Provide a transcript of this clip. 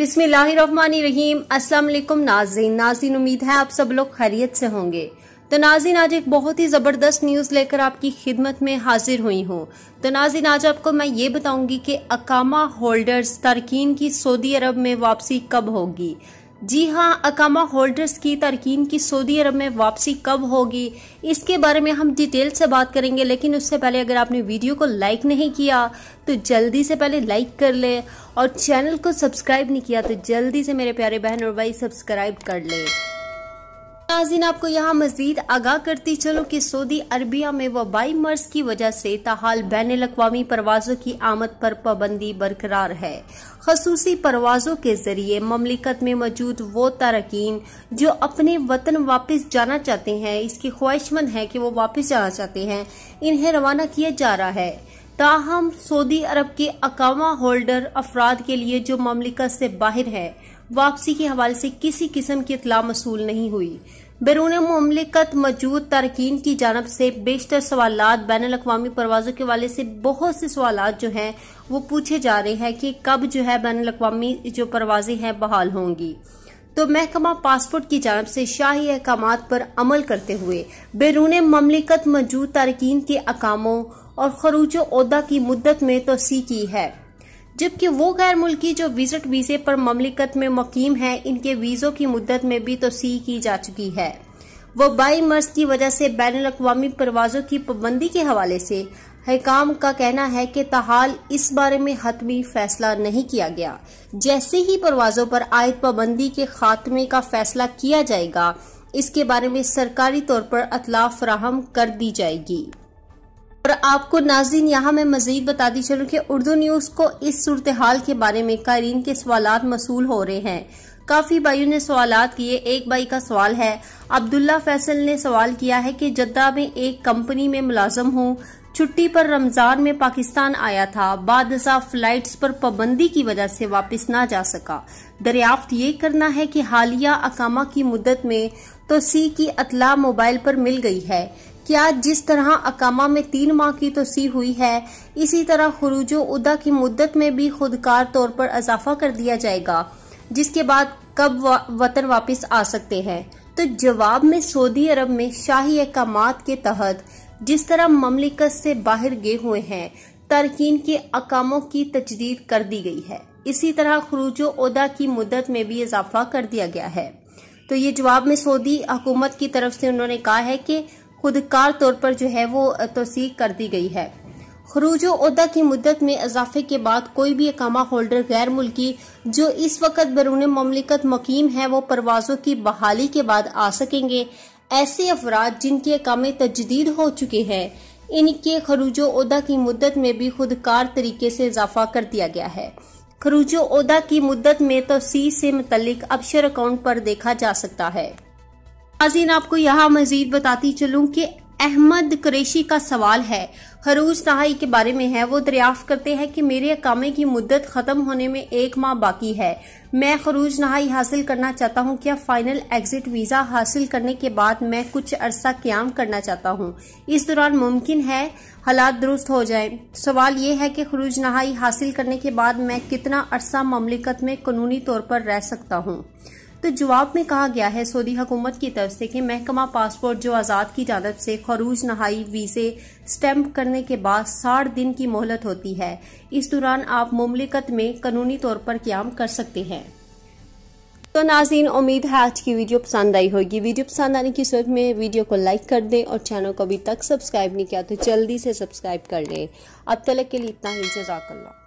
बिस्मिल्लाहिर्रहमानिर्रहीम अस्सलाम वालेकुम नाजीन नाजीन उम्मीद है आप सब लोग खैरियत से होंगे तो नाजिन आज एक बहुत ही ज़बरदस्त न्यूज़ लेकर आपकी खिदमत में हाजिर हुई हूँ तो नाजिन आज आपको मैं ये बताऊंगी कि अकामा होल्डर्स तारकिन की सऊदी अरब में वापसी कब होगी जी हाँ अकामा होल्डर्स की तारकिन की सऊदी अरब में वापसी कब होगी इसके बारे में हम डिटेल से बात करेंगे लेकिन उससे पहले अगर आपने वीडियो को लाइक नहीं किया तो जल्दी से पहले लाइक कर ले और चैनल को सब्सक्राइब नहीं किया तो जल्दी से मेरे प्यारे बहन और भाई सब्सक्राइब कर ले नाजिन आपको यहाँ मजीद आगाह करती चलो कि सऊदी अरबिया में वबाई मर्ज की वजह से तहाल बैन अवी परवाजों की आमद पर पाबंदी बरकरार है खसूसी परवाजों के जरिए ममलिकत में मौजूद वो तारकिन जो अपने वतन वापस जाना चाहते हैं इसकी ख्वाहिशमंद है कि वो वापस जाना चाहते हैं इन्हें रवाना किया जा रहा है ताहम सऊदी अरब के अकामा होल्डर अफराद के लिए जो ममलिकत से बाहर है वापसी के हवाले से किसी किस्म की इतला मसूल नहीं हुई बैरून ममलिकत मौजूद तारकिन की जानब से बेशतर सवाल बैन अवी परवाज़ों के वाले से बहुत से सवाल जो हैं वो पूछे जा रहे हैं कि कब जो है बैन अवी जो परवाज़ें हैं बहाल होंगी तो महकमा पासपोर्ट की जानब से शाही अहकाम पर अमल करते हुए बैरून ममलिकत मौजूद तारकिन के अकामों और खरूज उदा की मुद्दत में तोसी की है जबकि वो गैर मुल्की जो विजिट वीज़े पर ममलिकत में मुकीम है इनके वीज़ों की मुद्दत में भी तोसी की जा चुकी है वो बाई मर्ज की वजह से बैन अवी परवाज़ों की पाबंदी के हवाले से हकाम का कहना है कि तहाल इस बारे में हतमी फैसला नहीं किया गया जैसे ही परवाज़ों पर आयद पाबंदी के खात्मे का फैसला किया जाएगा इसके बारे में सरकारी तौर पर अतला फ्राहम कर दी जाएगी आपको नाजीन यहाँ मैं मजीद बताती चलूँ की उर्दू न्यूज़ को इस सूरत हाल के बारे में कारीन के सवाल मसूल हो रहे हैं काफ़ी भाइयों ने सवाल किए एक भाई का सवाल है अब्दुल्ला फैसल ने सवाल किया है कि जद्दा में एक कंपनी में मुलाजम हूँ छुट्टी पर रमजान में पाकिस्तान आया था बाद फ्लाइट्स पर पाबंदी की वजह से वापस ना जा सका दरियाफ्त ये करना है कि हालिया अकामा की मुद्दत में तो सी की अतला मोबाइल पर मिल गई है क्या जिस तरह अकामा में तीन माह की तोसी हुई है इसी तरह खुरुजो उदा की मुद्दत में भी खुदकार तौर पर इजाफा कर दिया जाएगा जिसके बाद कब वा, वतन वापस आ सकते हैं तो जवाब में सऊदी अरब में शाही अहकाम के तहत जिस तरह ममलिकत से बाहर गए हुए हैं तरकीन के अकामों की तजदीद कर दी गई है इसी तरह खुरुजो उदा की मुद्दत में भी इजाफा कर दिया गया है तो ये जवाब में सऊदी हुकूमत की तरफ से उन्होंने कहा है कि खुदकार तौर पर जो है वो तोसीक कर दी गई है खरूजो उहदा की मुद्दत में इजाफे के बाद कोई भी अकामा होल्डर गैर मुल्की जो इस वक्त बैरून ममलिकत मुकीम है वो परवाजों की बहाली के बाद आ सकेंगे ऐसे अफराद जिनके अकामे तजदीद हो चुके हैं इनके खरूजो उहदा की मुद्दत में भी खुदकार तरीके से इजाफा कर दिया गया है खरूज उदा की मुद्दत में तोसी से मुतलिक अबशर अकाउंट पर देखा जा सकता है नाजीन आपको यहाँ मजीद बताती चलूँ कि अहमद क्रेशी का सवाल है हरूज नहाई के बारे में है वो दरियाफ्त करते हैं कि मेरे अकामे की मुद्दत ख़त्म होने में एक माह बाकी है मैं खरूज नहाई हासिल करना चाहता हूँ क्या फ़ाइनल एग्ज़िट वीज़ा हासिल करने के बाद मैं कुछ अरसा क्याम करना चाहता हूँ इस दौरान मुमकिन है हालात दुरुस्त हो जाए सवाल ये है कि खरूज नहाई हासिल करने के बाद मैं कितना अरसा ममलिकत में कानूनी तौर पर रह सकता हूँ तो जवाब में कहा गया है सऊदी हुकूमत की तरफ से कि महकमा पासपोर्ट जो आज़ाद की जानब से खरूज नहाई वीज़े स्टैम्प करने के बाद साठ दिन की मोहलत होती है इस दौरान आप ममलिकत में कानूनी तौर पर क्याम कर सकते हैं तो नाजीन उम्मीद है आज की वीडियो पसंद आई होगी वीडियो पसंद आने की सूरत में वीडियो को लाइक कर दें और चैनल को अभी तक सब्सक्राइब नहीं किया तो जल्दी से सब्सक्राइब कर लें अब तक के लिए इतना ही जजाकल्ला